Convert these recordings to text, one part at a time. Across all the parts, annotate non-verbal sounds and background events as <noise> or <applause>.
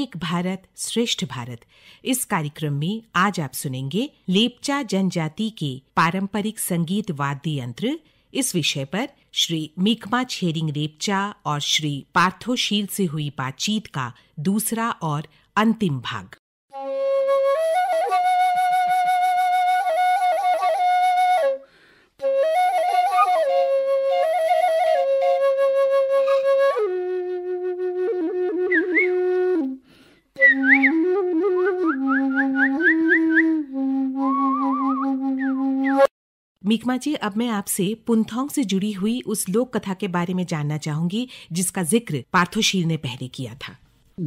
एक भारत श्रेष्ठ भारत इस कार्यक्रम में आज आप सुनेंगे लेपचा जनजाति के पारंपरिक संगीत वाद्य यंत्र इस विषय पर श्री मिकमा छेरिंग लेपचा और श्री पार्थोशील से हुई बातचीत का दूसरा और अंतिम भाग मीकमा जी अब मैं आपसे पुंथोंग से जुड़ी हुई उस लोक कथा के बारे में जानना चाहूंगी जिसका जिक्र पार्थोशीर ने पहले किया था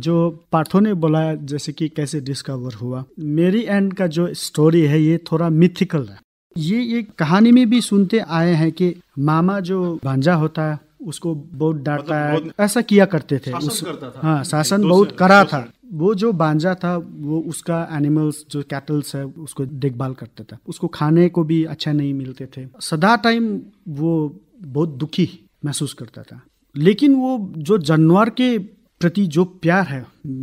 जो पार्थो ने बोला जैसे कि कैसे डिस्कवर हुआ मेरी एंड का जो स्टोरी है ये थोड़ा मिथिकल है ये एक कहानी में भी सुनते आए हैं कि मामा जो भांजा होता है उसको बहुत डांटता मतलब है ऐसा किया करते थे उस, करता था। हाँ शासन बहुत करा था वो जो बांजा था वो उसका एनिमल्स जो कैटल्स है उसको देखभाल करते थे उसको खाने को भी अच्छा नहीं मिलते थे सदा टाइम वो बहुत दुखी महसूस करता था लेकिन वो जो जानवर के प्रति जो प्यार है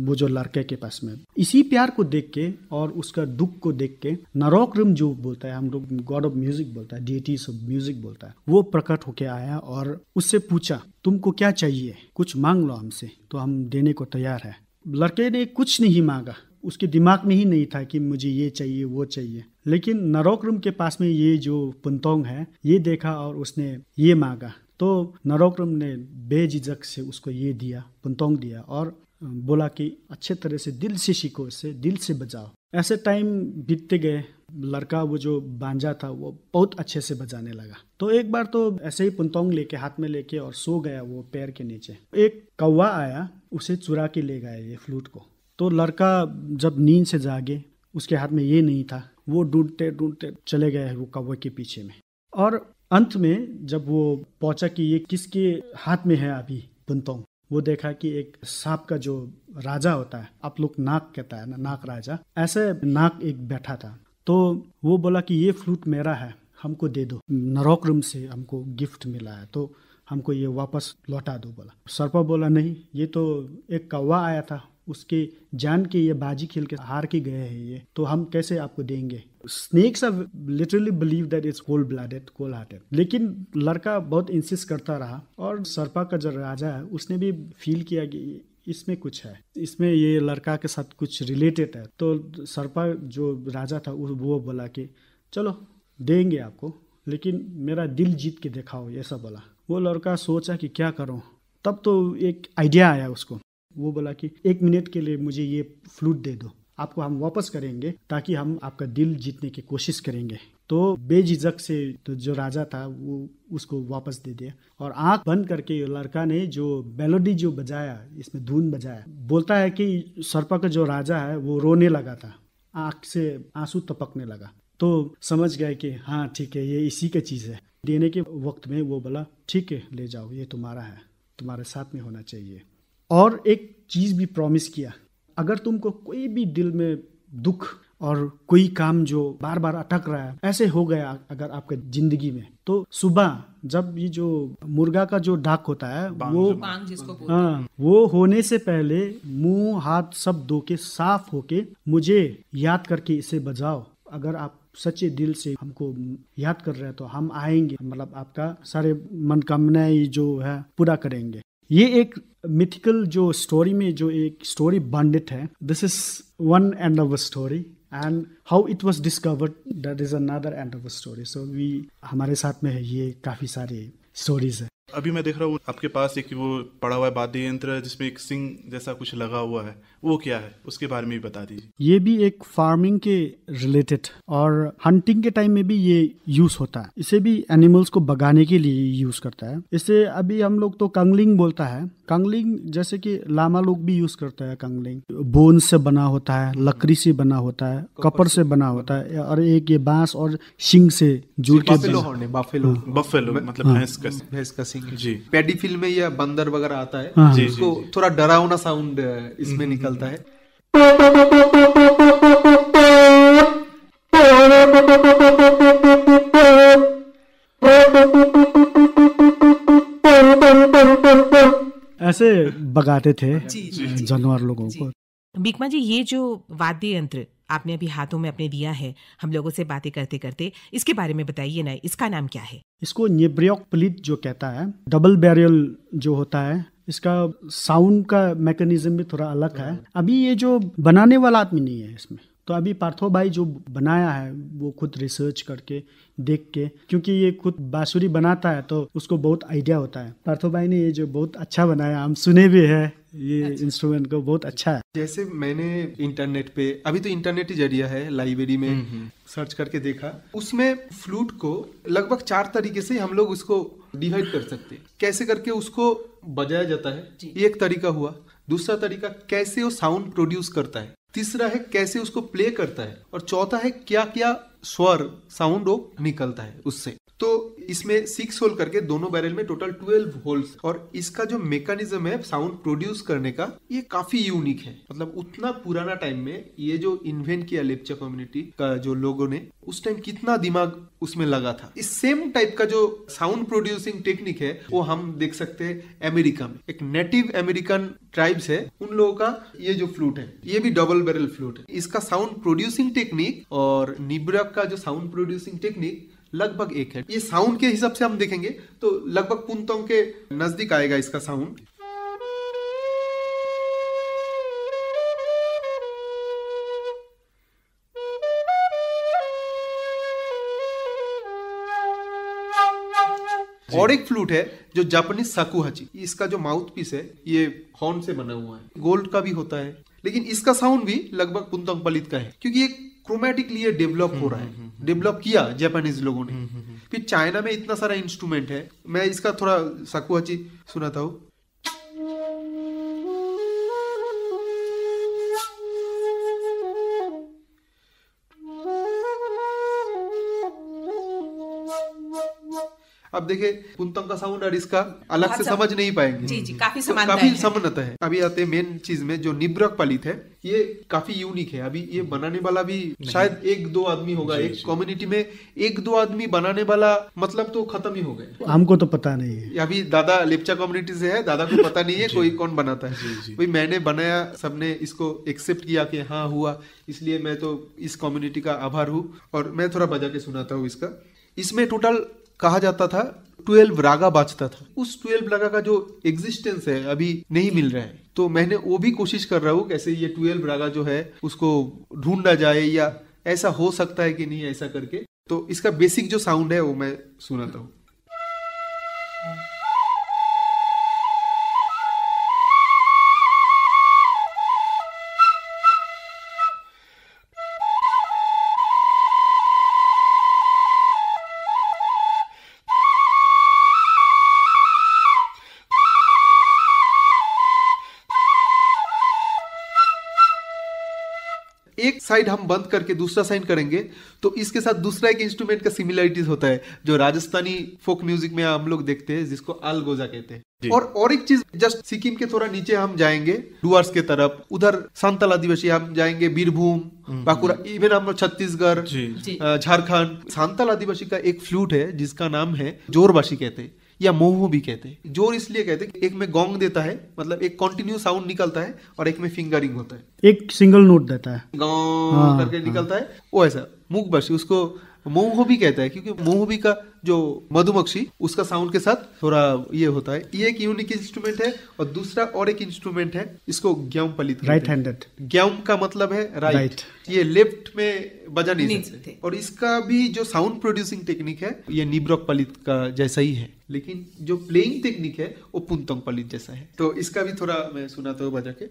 वो जो लड़के के पास में इसी प्यार को देख के और उसका दुख को देख के नरोक रिम जो बोलता है हम लोग गॉड ऑफ म्यूजिक बोलता है डी ऑफ म्यूजिक बोलता है वो प्रकट होके आया और उससे पूछा तुमको क्या चाहिए कुछ मांग लो हमसे तो हम देने को तैयार है लड़के ने कुछ नहीं मांगा उसके दिमाग में ही नहीं था कि मुझे ये चाहिए वो चाहिए लेकिन नरोक्रम के पास में ये जो पुनतोंग है ये देखा और उसने ये मांगा तो नरोक्रम ने बेझिझक से उसको ये दिया पुनतोंग दिया और बोला कि अच्छे तरह से दिल से सीखो इसे दिल से बजाओ ऐसे टाइम बीतते गए लड़का वो जो बांजा था वो बहुत अच्छे से बजाने लगा तो एक बार तो ऐसे ही पुनतोंग लेके हाथ में लेके और सो गया वो पैर के नीचे एक कौवा आया उसे चुरा के ले गए ये फ्लूट को तो लड़का जब नींद से जागे उसके हाथ में ये नहीं था वो ढूंढते ढूंढते चले गए वो कौवे के पीछे में और अंत में जब वो पहुंचा कि ये किसके हाथ में है अभी बुनतोंग वो देखा कि एक सांप का जो राजा होता है आप लोग नाक कहता है ना नाक राजा ऐसे नाक एक बैठा था तो वो बोला कि ये फ्लूट मेरा है हमको दे दो नरोक्रम से हमको गिफ्ट मिला है तो हमको ये वापस लौटा दो बोला सर्प बोला नहीं ये तो एक कौवा आया था उसके जान के ये बाजी खेल के हार के गए हैं ये तो हम कैसे आपको देंगे snakes are literally believe that is cold blooded cold hearted लेकिन लड़का बहुत इंसिस्ट करता रहा और सरपा का जो राजा है उसने भी फील किया कि इसमें कुछ है इसमें ये लड़का के साथ कुछ रिलेटेड है तो सर्पा जो राजा था वो बोला कि चलो देंगे आपको लेकिन मेरा दिल जीत के दिखाओ ऐसा बोला वो लड़का सोचा कि क्या करूँ तब तो एक आइडिया आया उसको वो बोला कि एक मिनट के लिए मुझे ये फ्लूट दे दो आपको हम वापस करेंगे ताकि हम आपका दिल जीतने की कोशिश करेंगे तो बेझिझक से तो जो राजा था वो उसको वापस दे दिया और आंख बंद करके लड़का ने जो मेलोडी जो बजाया इसमें धुन बजाया बोलता है कि सरपा का जो राजा है वो रोने लगा था आंख से आंसू टपकने लगा तो समझ गए कि हाँ ठीक है ये इसी का चीज़ है देने के वक्त में वो बोला ठीक है ले जाओ ये तुम्हारा है तुम्हारे साथ में होना चाहिए और एक चीज़ भी प्रॉमिस किया अगर तुमको कोई भी दिल में दुख और कोई काम जो बार बार अटक रहा है ऐसे हो गया अगर आपके जिंदगी में तो सुबह जब ये जो मुर्गा का जो डाक होता है वो हाँ वो होने से पहले मुंह हाथ सब धो के साफ होके मुझे याद करके इसे बजाओ अगर आप सच्चे दिल से हमको याद कर रहे हैं तो हम आएंगे मतलब आपका सारे मनोकामनाएं जो है पूरा करेंगे ये एक मिथिकल जो स्टोरी में जो एक स्टोरी बंडित है this is one end of story and how it was discovered that is another end of story so we हमारे साथ में है ये काफ़ी सारे स्टोरीज है अभी मैं देख रहा हूँ आपके पास एक वो पड़ा हुआ वाद्य यंत्र जिसमें एक सिंग जैसा कुछ लगा हुआ है वो क्या है उसके बारे में भी बता दीजिए ये भी एक फार्मिंग के रिलेटेड और हंटिंग के टाइम में भी ये यूज होता है इसे भी एनिमल्स को बगाने के लिए यूज करता है इसे अभी हम लोग तो कंगलिंग बोलता है कंगलिंग जैसे कि लामा लोग भी यूज करता है कंगलिंग बोन से बना होता है लकड़ी से बना होता है कपर से बना होता है और एक ये बांस और सिंग से जुड़ के बफेलो मतलब हाँ। भैंस का सिंह पेडी फिल्म में यह बंदर वगैरह आता है हाँ। उसको थोड़ा डरावना साउंड इसमें निकलता है ऐसे बगाते थे जानवर लोगों को बीकमा तो जी ये जो वाद्य यंत्र आपने अभी हाथों में अपने दिया है हम लोगों से बातें करते करते इसके बारे में बताइए ना इसका नाम क्या है इसको निब्रियोक जो कहता है डबल बैरियल जो होता है इसका साउंड का मैकेनिज्म भी थोड़ा अलग है हम्म। अभी ये जो बनाने वाला आदमी नहीं है इसमें तो अभी पार्थो भाई जो बनाया है वो खुद रिसर्च करके देख के क्योंकि ये खुद बाँसुरी बनाता है तो उसको बहुत आइडिया होता है पार्थो भाई ने ये जो बहुत अच्छा बनाया हम सुने भी है ये अच्छा। इंस्ट्रूमेंट को बहुत अच्छा है जैसे मैंने इंटरनेट पे अभी तो इंटरनेट ही जरिया है लाइब्रेरी में सर्च हम्म, हम्म। करके देखा उसमें फ्लूट को लगभग चार तरीके से हम लोग उसको डिवाइड कर सकते हैं कैसे करके उसको बजाया जाता है एक तरीका हुआ दूसरा तरीका कैसे वो साउंड प्रोड्यूस करता है तीसरा है कैसे उसको प्ले करता है और चौथा है क्या क्या स्वर साउंड वो निकलता है उससे तो इसमें सिक्स होल करके दोनों बैरल में टोटल ट्वेल्व होल्स और इसका जो मेकानिज्म है साउंड प्रोड्यूस करने का ये काफी यूनिक है मतलब उतना पुराना टाइम में ये जो इन्वेंट किया लेपचा कम्युनिटी का जो लोगों ने उस टाइम कितना दिमाग उसमें लगा था इस सेम टाइप का जो साउंड प्रोड्यूसिंग टेक्निक है वो हम देख सकते हैं अमेरिका में एक नेटिव अमेरिकन ट्राइब्स है उन लोगों का ये जो फ्लूट है ये भी डबल बैरल फ्लूट है इसका साउंड प्रोड्यूसिंग टेक्निक और निब्रा का जो साउंड प्रोड्यूसिंग टेक्निक लगभग एक है ये साउंड के हिसाब से हम देखेंगे तो लगभग पुनतों के नजदीक आएगा इसका साउंड और एक फ्लूट है जो जापानीज साकुहाची इसका जो माउथ पीस है ये हॉर्न से बना हुआ है गोल्ड का भी होता है लेकिन इसका साउंड भी लगभग पुनतंग पलित का है क्योंकि ये क्रोमेटिकली डेवलप हो रहा है डेवलप हम्म, हम्म, हम्म, किया जापानीज लोगों ने फिर चाइना में इतना सारा इंस्ट्रूमेंट है मैं इसका थोड़ा सकुआची सुनाता हूँ अब देखिए कुंतम का साउंड और इसका अलग से अच्छा। समझ नहीं पाएंगे जी जी काफी तो काफी समानता है अभी आते मेन चीज में जो निब्रक पलित है ये काफी यूनिक है अभी ये बनाने वाला भी शायद एक दो आदमी होगा एक कम्युनिटी में एक दो आदमी बनाने वाला मतलब तो खत्म ही हो गए तो हमको तो पता नहीं है अभी दादा लेपचा कम्युनिटी से है दादा को पता नहीं है <laughs> कोई कौन बनाता है भाई मैंने बनाया सबने इसको एक्सेप्ट किया कि हाँ हुआ इसलिए मैं तो इस कम्युनिटी का आभार हूँ और मैं थोड़ा बजा के सुनाता हूँ इसका इसमें टोटल कहा जाता था ट्वेल्व रागा बाजता था उस ट्वेल्व रागा का जो एग्जिस्टेंस है अभी नहीं मिल रहा है तो मैंने वो भी कोशिश कर रहा हूँ कैसे ये ट्वेल्व रागा जो है उसको ढूंढा जाए या ऐसा हो सकता है कि नहीं ऐसा करके तो इसका बेसिक जो साउंड है वो मैं सुनाता हूँ एक साइड हम बंद करके दूसरा साइन करेंगे तो इसके साथ दूसरा एक इंस्ट्रूमेंट का सिमिलरिटीज होता है जो राजस्थानी फोक म्यूजिक में हम लोग देखते हैं जिसको अलगोजा कहते हैं और और एक चीज जस्ट सिक्किम के थोड़ा नीचे हम जाएंगे डुअर्स के तरफ उधर सांतल आदिवासी हम जाएंगे बीरभूम हम्म, हम्म। बांकुड़ा इवन हम छत्तीसगढ़ झारखंड सांतल आदिवासी का एक फ्लूट है जिसका नाम है जोरबासी कहते हैं या मोहू भी कहते हैं जोर इसलिए कहते हैं एक में गोंग देता है मतलब एक कॉन्टिन्यू साउंड निकलता है और एक में फिंगरिंग होता है एक सिंगल नोट देता है गाँव करके हाँ। निकलता है वो ऐसा मुख बस उसको मोंगोबी कहता है क्योंकि मोहबी का जो मधुमक्खी उसका साउंड के साथ थोड़ा ये होता है ये एक यूनिक इंस्ट्रूमेंट है और दूसरा और एक इंस्ट्रूमेंट है इसको ग्यौम पलित राइट हैंडेड ग्यौम का मतलब है राइट, right. ये लेफ्ट में बजा नहीं, सकते और इसका भी जो साउंड प्रोड्यूसिंग टेक्निक है ये निब्रक पलित का जैसा ही है लेकिन जो प्लेइंग टेक्निक है वो पुनतंग पलित जैसा है तो इसका भी थोड़ा मैं सुनाता हूँ बजा के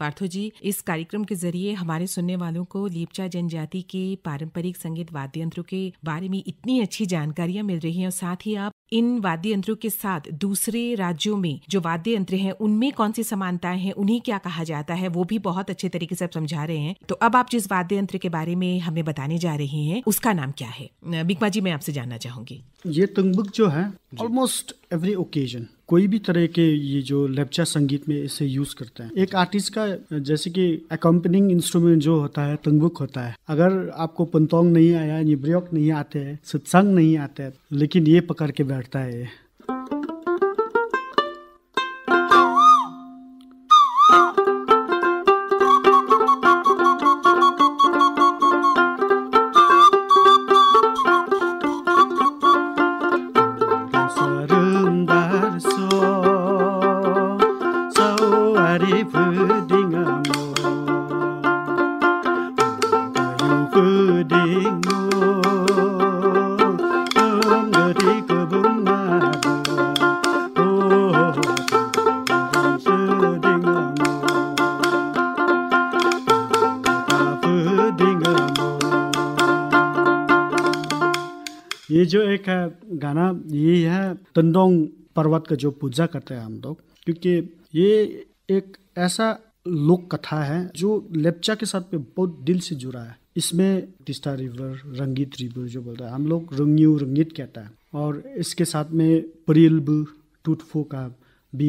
पार्थो जी इस कार्यक्रम के जरिए हमारे सुनने वालों को लीपचा जनजाति के पारंपरिक संगीत वाद्य यंत्रों के बारे में इतनी अच्छी जानकारियां मिल रही हैं और साथ ही आप इन वाद्य यंत्रों के साथ दूसरे राज्यों में जो वाद्य यंत्र हैं उनमें कौन सी समानताएं हैं उन्हें क्या कहा जाता है वो भी बहुत अच्छे तरीके से समझा रहे हैं तो अब आप जिस वाद्य यंत्र के बारे में हमें बताने जा रहे हैं उसका नाम क्या है बिकमा जी मैं आपसे जानना चाहूंगी ये तुंगबुक जो है ऑलमोस्ट एवरी ओकेजन कोई भी तरह के ये जो लेपचा संगीत में इसे यूज करते हैं एक आर्टिस्ट का जैसे कि अकम्पनिंग इंस्ट्रूमेंट जो होता है तंगबुक होता है अगर आपको पंतोंग नहीं आया निब्रियोक नहीं आते हैं सत्संग नहीं आते हैं लेकिन ये पकड़ के बैठता है ये जो एक है गाना ये है तंदोंग पर्वत का जो पूजा करते हैं हम लोग क्योंकि ये एक ऐसा लोक कथा है जो लेपचा के साथ पे बहुत दिल से जुड़ा है इसमें टिस्टा रिवर रंगीत रिवर जो बोलता है हम लोग रंगीव रंगीत कहता है और इसके साथ में परिल्ब टूटफो का भी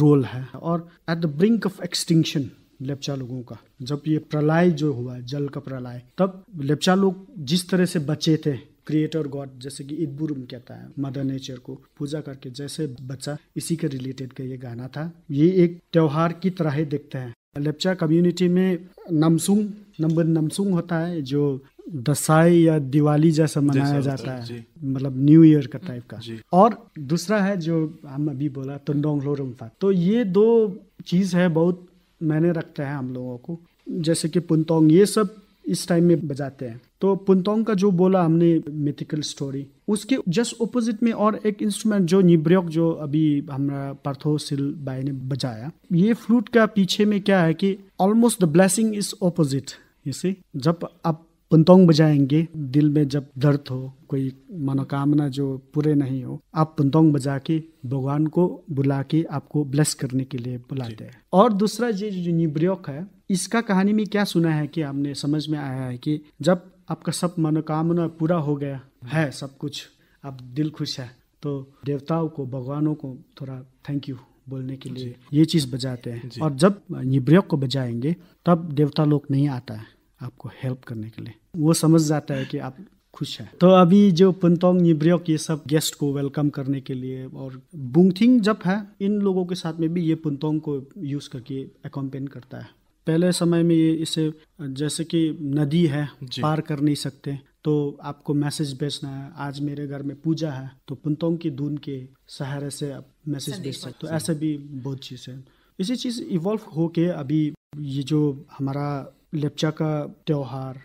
रोल है और at the brink of extinction Lepcha लोगों का जब ये प्रलय जो हुआ जल का प्रलय तब लेपचा लोग जिस तरह से बचे थे क्रिएटर गॉड जैसे कि इदबुरुम कहता है मदर नेचर को पूजा करके जैसे बच्चा इसी के रिलेटेड का ये गाना था ये एक त्योहार की तरह ही देखते हैं लेपचा कम्युनिटी में नमसुंग नंबर नमसुंग होता है जो दसाई या दिवाली जैसा मनाया जाता है मतलब न्यू ईयर का टाइप का और दूसरा है जो हम अभी बोला तुंडोंग लोरम्फा तो ये दो चीज़ है बहुत मैंने रखते हैं हम लोगों को जैसे कि पुनतोंग ये सब इस टाइम में बजाते हैं तो पुनतोंग का जो बोला हमने मिथिकल स्टोरी उसके जस्ट ऑपोजिट में और एक इंस्ट्रूमेंट जो निब्रियोक जो अभी हमारा पार्थो सिल बाई ने बजाया ये फ्लूट का पीछे में क्या है कि almost the blessing is opposite you see जब आप पुंतोंग बजाएंगे दिल में जब दर्द हो कोई मनोकामना जो पूरे नहीं हो आप पुंतोंग बजा के भगवान को बुला के आपको ब्लेस करने के लिए बुलाते हैं और दूसरा ये जो निब्रयोग है इसका कहानी में क्या सुना है कि आपने समझ में आया है कि जब आपका सब मनोकामना पूरा हो गया है हम्म। सब कुछ आप दिल खुश है तो देवताओं को भगवानों को थोड़ा थैंक यू बोलने के लिए ये चीज़ बजाते हैं और जब निब्रयोग को बजाएंगे तब देवता लोग नहीं आता है आपको हेल्प करने के लिए वो समझ जाता है कि आप खुश है तो अभी जो पंतोंग निब्रयोग ये सब गेस्ट को वेलकम करने के लिए और बुंगथिंग जब है इन लोगों के साथ में भी ये पंतोंग को यूज़ करके अकम्पेन करता है पहले समय में ये इसे जैसे कि नदी है पार कर नहीं सकते तो आपको मैसेज भेजना है आज मेरे घर में पूजा है तो पुनतों की धुन के सहारे से आप मैसेज भेज सकते हो तो ऐसे भी बहुत चीज़ है इसी चीज़ इवॉल्व हो के अभी ये जो हमारा लेपचा का त्यौहार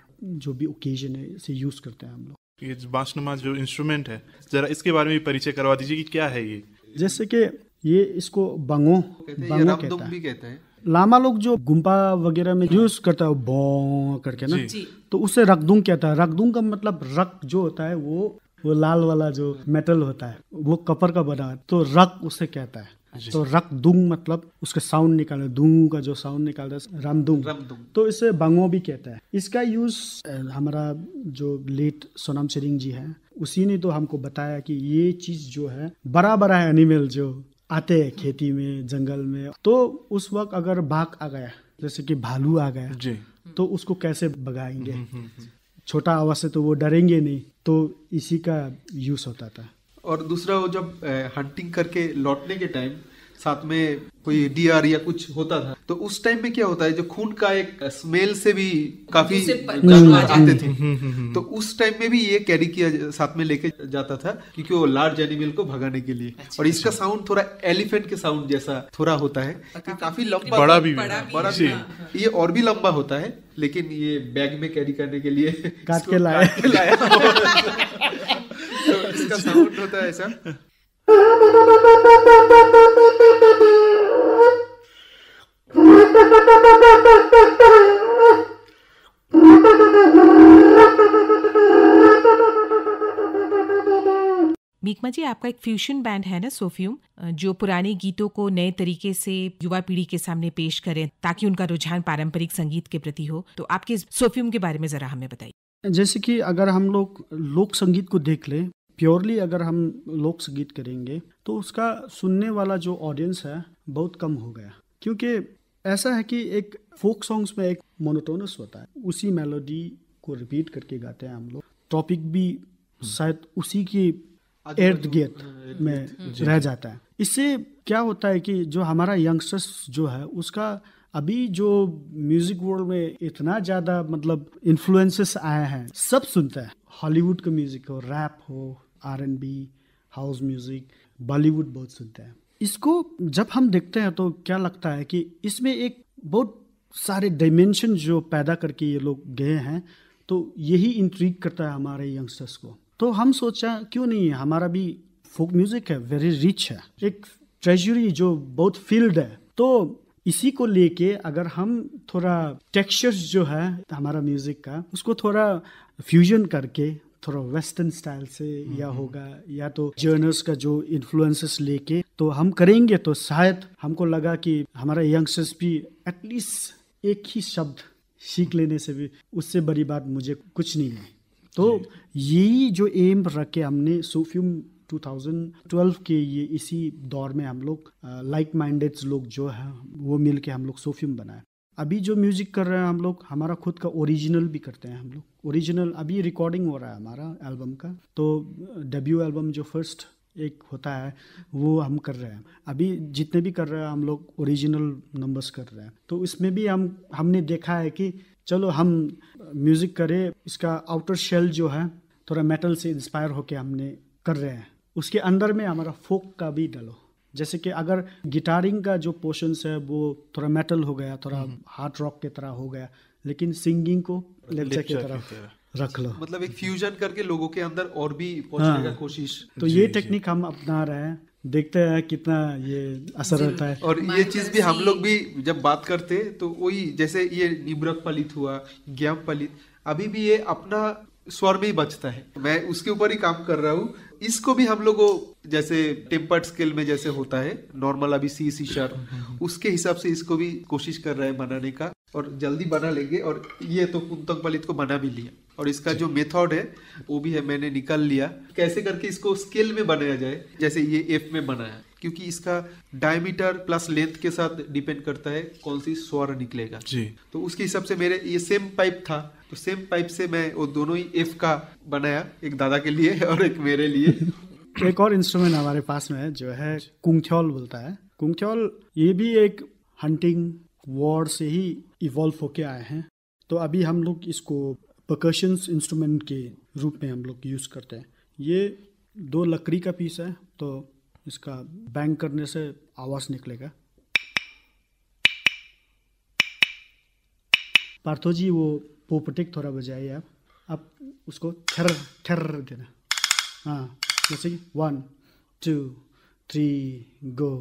जो भी ओकेजन है इसे यूज़ करते हैं हम लोग ये बांसनुमा जो इंस्ट्रूमेंट है ज़रा इसके बारे में परिचय करवा दीजिए कि क्या है ये जैसे कि ये इसको बंगो बंगो कहता है, लामा लोग जो गुम्पा वगैरह में यूज करता है बॉ करके ना तो उसे रखदुंग कहता है रखदुंग का मतलब रक जो होता है वो वो लाल वाला जो मेटल होता है वो कपर का बना है तो रक उसे कहता है तो रक मतलब दुंग मतलब उसका साउंड निकाल दूंग का जो साउंड निकालता है रामदुंग तो इसे बांगो भी कहता है इसका यूज हमारा जो लेट सोनाम सिरिंग जी है उसी ने तो हमको बताया कि ये चीज जो है बड़ा बड़ा है एनिमल जो आते हैं खेती में जंगल में तो उस वक्त अगर बाघ आ गया जैसे कि भालू आ गया जी तो उसको कैसे भगाएंगे हम्म, हम्म, हम्म। छोटा आवाज से तो वो डरेंगे नहीं तो इसी का यूज होता था और दूसरा वो जब हंटिंग करके लौटने के टाइम साथ में कोई डीआर या कुछ होता था तो उस टाइम में क्या होता है जो खून का एक स्मेल से भी काफी आते थे हम्म, हम्म, हम्म, तो उस टाइम में भी ये कैरी किया साथ में लेके जाता था क्योंकि वो लार्ज एनिमल को भगाने के लिए अच्छा। और इसका साउंड थोड़ा एलिफेंट के साउंड जैसा थोड़ा होता है काफी लंबा बड़ा भी बड़ा भी ये और भी लंबा होता है लेकिन ये बैग में कैरी करने के लिए <laughs> काट के लाया <laughs> <laughs> तो इसका साउंड होता है ऐसा मीकमा जी आपका एक फ्यूशन बैंड है ना सोफ्यूम जो पुराने गीतों को नए तरीके से युवा पीढ़ी के सामने पेश करें ताकि उनका रुझान पारंपरिक संगीत के प्रति हो तो आपके सोफ्यूम के बारे में जरा हमें बताइए जैसे कि अगर हम लोग लोक संगीत को देख लें प्योरली अगर हम लोक संगीत करेंगे तो उसका सुनने वाला जो ऑडियंस है बहुत कम हो गया क्योंकि ऐसा है कि एक फोक सॉन्ग्स में एक मोनोटोनस होता है उसी मेलोडी को रिपीट करके गाते हैं हम लोग टॉपिक भी शायद उसी की इर्द गिर्द में रह जाता है इससे क्या होता है कि जो हमारा यंगस्टर्स जो है उसका अभी जो म्यूजिक वर्ल्ड में इतना ज्यादा मतलब इन्फ्लुएंसेस आए हैं सब सुनता है हॉलीवुड का म्यूजिक हो रैप हो R N B house music Bollywood बहुत सुनते हैं इसको जब हम देखते हैं तो क्या लगता है कि इसमें एक बहुत सारे डायमेंशन जो पैदा करके ये लोग गए हैं तो यही इंट्रीक करता है हमारे यंगस्टर्स को तो हम सोचा क्यों नहीं है हमारा भी फोक म्यूज़िक है वेरी रिच है एक ट्रेजरी जो बहुत फील्ड है तो इसी को लेके अगर हम थोड़ा टेक्सचर्स जो है हमारा म्यूज़िक का उसको थोड़ा फ्यूजन करके थोड़ा वेस्टर्न स्टाइल से हम्म, या हम्म। होगा या तो जर्नल्स का जो इन्फ्लुएंसेस लेके तो हम करेंगे तो शायद हमको लगा कि हमारा यंगस्टर्स भी एटलीस्ट एक ही शब्द सीख लेने से भी उससे बड़ी बात मुझे कुछ नहीं है तो यही जो एम रखे हमने सोफ्यूम 2012 के ये इसी दौर में हम लोग लाइक माइंडेड लोग जो है वो मिल के हम लोग सोफ्यूम बनाए अभी जो म्यूज़िक कर रहे हैं हम लोग हमारा खुद का ओरिजिनल भी करते हैं हम लोग ओरिजिनल अभी रिकॉर्डिंग हो रहा है हमारा एल्बम का तो डेब्यू एल्बम जो फर्स्ट एक होता है वो हम कर रहे हैं अभी जितने भी कर रहे हैं हम लोग ओरिजिनल नंबर्स कर रहे हैं तो इसमें भी हम हमने देखा है कि चलो हम म्यूज़िक करें इसका आउटर शेल जो है थोड़ा मेटल से इंस्पायर होके हमने कर रहे हैं उसके अंदर में हमारा फोक का भी डलो जैसे कि अगर गिटारिंग का जो पोर्शंस है वो थोड़ा मेटल हो गया थोड़ा हार्ड हम्म। रॉक की तरह हो गया लेकिन सिंगिंग को लेक्चर की तरह रख लो मतलब एक फ्यूजन करके लोगों के अंदर और भी पहुंचने हाँ, का कोशिश तो ये टेक्निक हम अपना रहे हैं देखते हैं कितना ये असर होता है और ये चीज भी हम लोग भी जब बात करते तो वही जैसे ये निब्रक पलित हुआ ज्ञान पलित अभी भी ये अपना स्वर में ही बचता है मैं उसके ऊपर ही काम कर रहा हूँ इसको भी हम लोगों जैसे टेम्पर्ड स्केल में जैसे होता है नॉर्मल अभी सी सी शार्प उसके हिसाब से इसको भी कोशिश कर रहे हैं बनाने का और जल्दी बना लेंगे और ये तो कुंतक बलित को बना भी लिया और इसका जो मेथड है वो भी है मैंने निकाल लिया कैसे करके इसको स्केल में बनाया जाए जैसे ये एफ में बनाया क्योंकि इसका डायमीटर प्लस लेंथ के साथ डिपेंड करता है कौन सी स्वर निकलेगा जी तो उसके हिसाब से मेरे ये सेम पाइप था तो सेम पाइप से मैं वो दोनों ही एफ का बनाया एक दादा के लिए <laughs> और एक मेरे लिए <coughs> एक और इंस्ट्रूमेंट हमारे पास में जो है कुंगख्योल बोलता है कुंगख्योल ये भी एक हंटिंग वॉर से ही इवॉल्व होके आए हैं तो अभी हम लोग इसको पकर्शंस इंस्ट्रूमेंट के रूप में हम लोग यूज़ करते हैं ये दो लकड़ी का पीस है तो इसका बैंग करने से आवाज़ निकलेगा पार्थो जी वो पोपटिक थोड़ा बजाइए आप आप उसको ठर ठर देना हाँ जैसे कि वन टू थ्री गो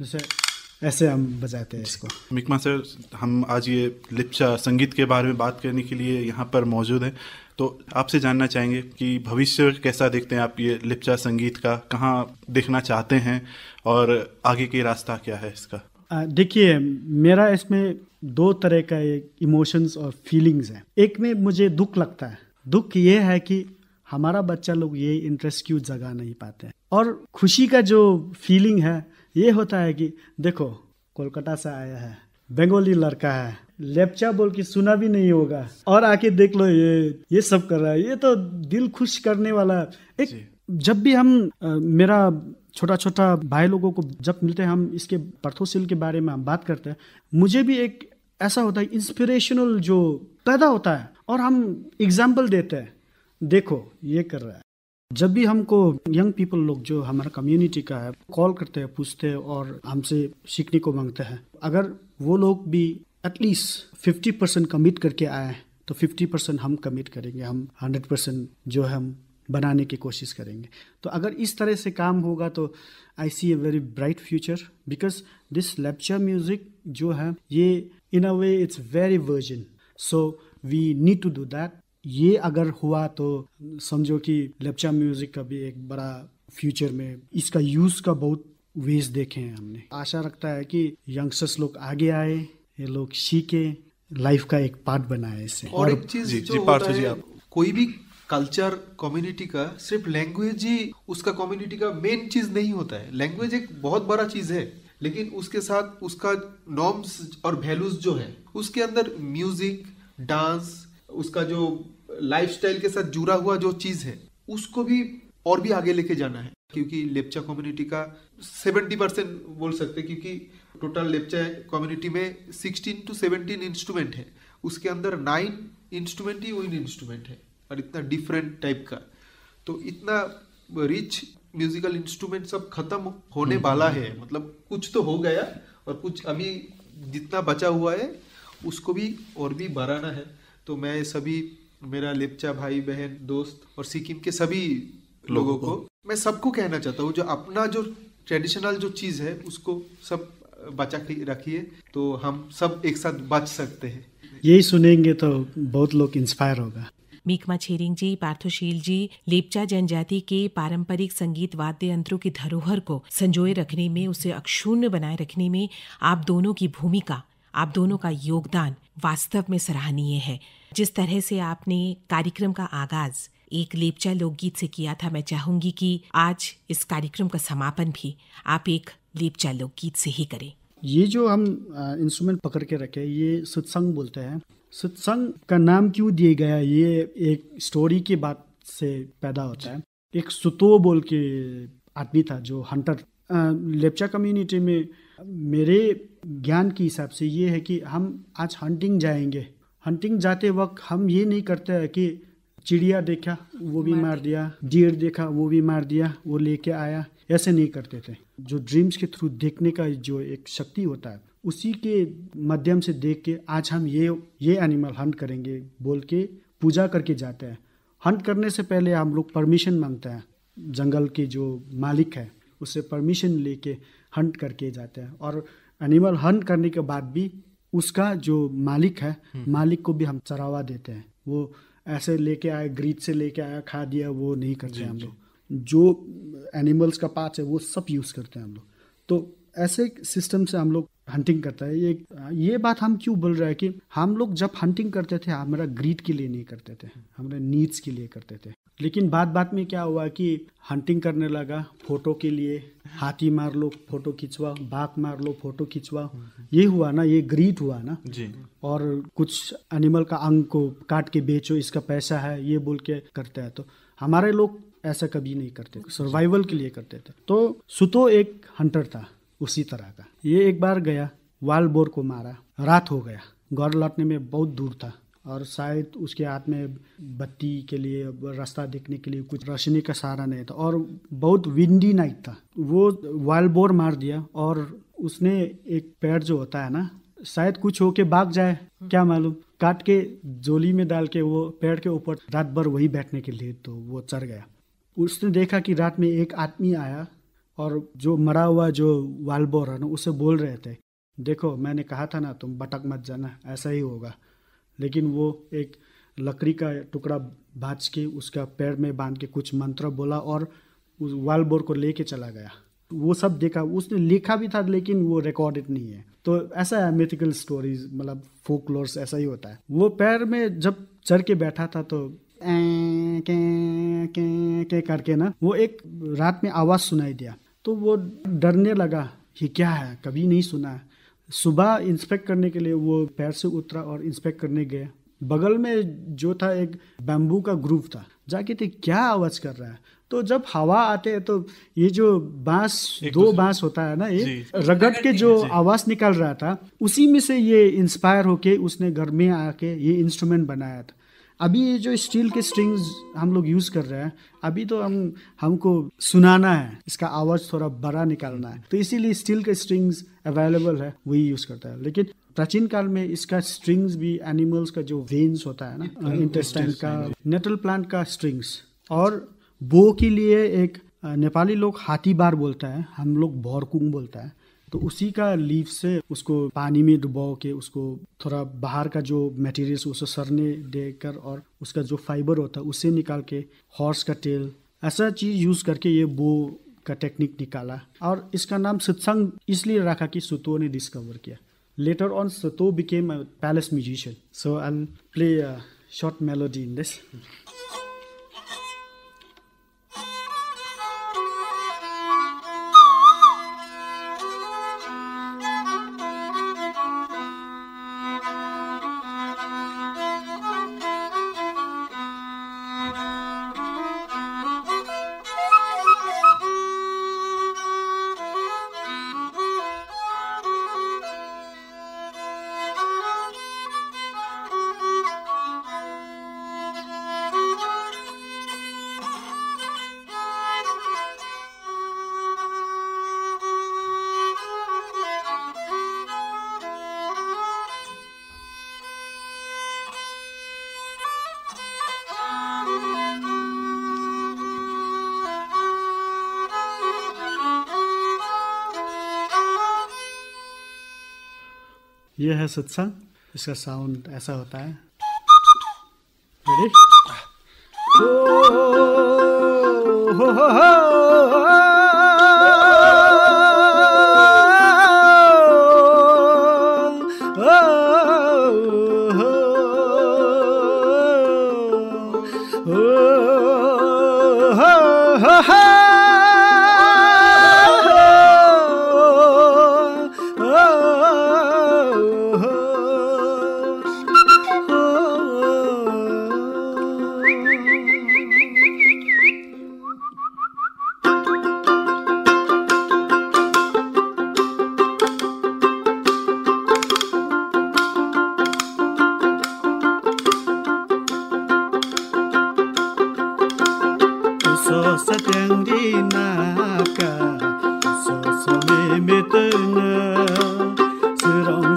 जैसे ऐसे हम बजाते हैं इसको मिकमा सर हम आज ये लिपचा संगीत के बारे में बात करने के लिए यहाँ पर मौजूद हैं तो आपसे जानना चाहेंगे कि भविष्य कैसा देखते हैं आप ये लिपचा संगीत का कहाँ देखना चाहते हैं और आगे की रास्ता क्या है इसका देखिए मेरा इसमें दो तरह का एक इमोशंस और फीलिंग्स हैं एक में मुझे दुख लगता है दुख ये है कि हमारा बच्चा लोग ये इंटरेस्ट क्यों जगा नहीं पाते हैं और खुशी का जो फीलिंग है ये होता है कि देखो कोलकाता से आया है बंगाली लड़का है लेपचा बोल के सुना भी नहीं होगा और आके देख लो ये ये सब कर रहा है ये तो दिल खुश करने वाला एक जब भी हम आ, मेरा छोटा छोटा भाई लोगों को जब मिलते हैं हम इसके पर्थोशील के बारे में हम बात करते हैं मुझे भी एक ऐसा होता है इंस्पिरेशनल जो पैदा होता है और हम एग्जाम्पल देते हैं देखो ये कर रहा है जब भी हमको यंग पीपल लोग जो हमारा कम्युनिटी का है कॉल करते हैं पूछते हैं और हमसे सीखने को मांगते हैं अगर वो लोग भी एटलीस्ट फिफ्टी परसेंट कमिट करके आए तो फिफ्टी परसेंट हम कमिट करेंगे हम हंड्रेड परसेंट जो है हम बनाने की कोशिश करेंगे तो अगर इस तरह से काम होगा तो I see a very bright future because this Lepcha music जो है ये in a way it's very virgin so we need to do that ये अगर हुआ तो समझो कि लेपचा म्यूजिक का भी एक बड़ा फ्यूचर में इसका यूज का बहुत वेज देखे हैं हमने आशा रखता है कि यंगस्टर्स लोग आगे आए ये लोग सीखे लाइफ का एक पार्ट बनाए इसे इससे और, और एक चीज जी, जो जी, होता है, आप कोई भी कल्चर कम्युनिटी का सिर्फ लैंग्वेज ही उसका कम्युनिटी का मेन चीज नहीं होता है लैंग्वेज एक बहुत बड़ा चीज है लेकिन उसके साथ उसका नॉर्म्स और वैल्यूज जो है उसके अंदर म्यूजिक डांस उसका जो लाइफस्टाइल के साथ जुड़ा हुआ जो चीज़ है उसको भी और भी आगे लेके जाना है क्योंकि लेपचा कम्युनिटी का सेवेंटी परसेंट बोल सकते हैं क्योंकि टोटल लेपचा कम्युनिटी में सिक्सटीन टू सेवेंटीन इंस्ट्रूमेंट है उसके अंदर नाइन इंस्ट्रूमेंट ही वही इंस्ट्रूमेंट है और इतना डिफरेंट टाइप का तो इतना रिच म्यूजिकल इंस्ट्रूमेंट सब खत्म होने हम्म। वाला है मतलब कुछ तो हो गया और कुछ अभी जितना बचा हुआ है उसको भी और भी बढ़ाना है तो मैं सभी मेरा लिपचा भाई बहन दोस्त और सिक्किम के सभी लोगों को मैं सबको कहना चाहता हूँ जो अपना जो ट्रेडिशनल जो चीज़ है उसको सब बचा के रखिए तो हम सब एक साथ बच सकते हैं यही सुनेंगे तो बहुत लोग इंस्पायर होगा मीकमा छेरिंग जी पार्थोशील जी लेपचा जनजाति के पारंपरिक संगीत वाद्य यंत्रों की धरोहर को संजोए रखने में उसे अक्षुण्य बनाए रखने में आप दोनों की भूमिका आप दोनों का योगदान वास्तव में सराहनीय है जिस तरह से आपने कार्यक्रम का आगाज एक लेपचा लोकगीत से किया था मैं चाहूंगी कि आज इस कार्यक्रम का समापन भी आप एक लेपचा लोकगीत से ही करें ये जो हम इंस्ट्रूमेंट पकड़ के रखे ये सत्संग बोलते हैं सत्संग का नाम क्यों दिया गया ये एक स्टोरी की बात से पैदा होता है एक सुतो बोल के आदमी था जो हंटर लेपचा कम्युनिटी में मेरे ज्ञान के हिसाब से ये है कि हम आज हंटिंग जाएंगे हंटिंग जाते वक्त हम ये नहीं करते हैं कि चिड़िया देखा वो भी मार दिया डियर देखा वो भी मार दिया वो लेके आया ऐसे नहीं करते थे जो ड्रीम्स के थ्रू देखने का जो एक शक्ति होता है उसी के माध्यम से देख के आज हम ये ये एनिमल हंट करेंगे बोल के पूजा करके जाते हैं हंट करने से पहले हम लोग परमिशन मांगते हैं जंगल के जो मालिक है उससे परमिशन लेके हंट करके जाते हैं और एनिमल हंट करने के बाद भी उसका जो मालिक है हम्म। मालिक को भी हम चरावा देते हैं वो ऐसे लेके आए ग्रीड से लेके आया खा दिया वो नहीं करते हम लोग जो एनिमल्स का पार्ट है वो सब यूज़ करते हैं हम लोग तो ऐसे सिस्टम से हम लोग हंटिंग करते हैं ये ये बात हम क्यों बोल रहे हैं कि हम लोग जब हंटिंग करते थे हमारा ग्रीड के लिए नहीं करते थे हम्म। हमारे नीड्स के लिए करते थे लेकिन बाद बाद में क्या हुआ कि हंटिंग करने लगा फोटो के लिए हाथी मार लो फोटो खिंचवा बाघ मार लो फोटो खिंचवा ये हुआ ना ये ग्रीट हुआ ना जी और कुछ एनिमल का अंग को काट के बेचो इसका पैसा है ये बोल के करता है तो हमारे लोग ऐसा कभी नहीं करते सर्वाइवल के लिए करते थे तो सुतो एक हंटर था उसी तरह का ये एक बार गया वाल बोर को मारा रात हो गया घर लौटने में बहुत दूर था और शायद उसके हाथ में बत्ती के लिए रास्ता देखने के लिए कुछ रोशनी का सहारा नहीं था और बहुत विंडी नाइट था वो वाइल्ड बोर मार दिया और उसने एक पेड़ जो होता है ना शायद कुछ होके भाग जाए क्या मालूम काट के जोली में डाल के वो पेड़ के ऊपर रात भर वही बैठने के लिए तो वो चर गया उसने देखा कि रात में एक आदमी आया और जो मरा हुआ जो वालबोर है ना उसे बोल रहे थे देखो मैंने कहा था ना तुम भटक मत जाना ऐसा ही होगा लेकिन वो एक लकड़ी का टुकड़ा भाज के उसका पैर में बांध के कुछ मंत्र बोला और उस वाल बोर को लेके चला गया वो सब देखा उसने लिखा भी था लेकिन वो रिकॉर्डेड नहीं है तो ऐसा है मिथिकल स्टोरीज मतलब फोक लोर्स ऐसा ही होता है वो पैर में जब चढ़ के बैठा था तो ए, के, के, के करके ना वो एक रात में आवाज़ सुनाई दिया तो वो डरने लगा कि क्या है कभी नहीं सुना है सुबह इंस्पेक्ट करने के लिए वो पैर से उतरा और इंस्पेक्ट करने गया बगल में जो था एक बैम्बू का ग्रुप था जाके थे क्या आवाज़ कर रहा है तो जब हवा आते है तो ये जो बांस दो बांस होता है ना ये रगड़ के जो आवाज निकल रहा था उसी में से ये इंस्पायर होके उसने घर में आके ये इंस्ट्रूमेंट बनाया था अभी ये जो स्टील के स्ट्रिंग्स हम लोग यूज़ कर रहे हैं अभी तो हम हमको सुनाना है इसका आवाज़ थोड़ा बड़ा निकालना है तो इसीलिए स्टील के स्ट्रिंग्स अवेलेबल है वही यूज़ करता है लेकिन प्राचीन काल में इसका स्ट्रिंग्स भी एनिमल्स का जो वेन्स होता है ना इंटेस्टाइन का नेटल प्लांट का स्ट्रिंग्स और बो के लिए एक नेपाली लोग हाथी बार बोलता है हम लोग भौरकुंग बोलता है तो उसी का लीव से उसको पानी में डुबो के उसको थोड़ा बाहर का जो मटेरियल्स उसे सरने देकर और उसका जो फाइबर होता है उसे निकाल के हॉर्स का तेल ऐसा चीज़ यूज़ करके ये बो का टेक्निक निकाला और इसका नाम सत्संग इसलिए रखा कि सुतो ने डिस्कवर किया लेटर ऑन सतो became palace musician so I play short melody in this ये है सत्संग इसका साउंड ऐसा होता है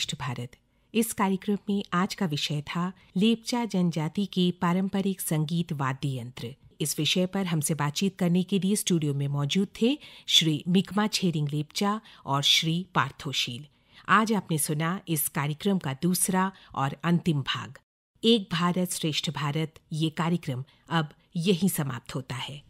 श्रेष्ठ भारत इस कार्यक्रम में आज का विषय था लेपचा जनजाति के पारंपरिक संगीत वाद्य यंत्र इस विषय पर हमसे बातचीत करने के लिए स्टूडियो में मौजूद थे श्री मिकमा छेरिंग लेपचा और श्री पार्थोशील आज आपने सुना इस कार्यक्रम का दूसरा और अंतिम भाग एक भारत श्रेष्ठ भारत ये कार्यक्रम अब यही समाप्त होता है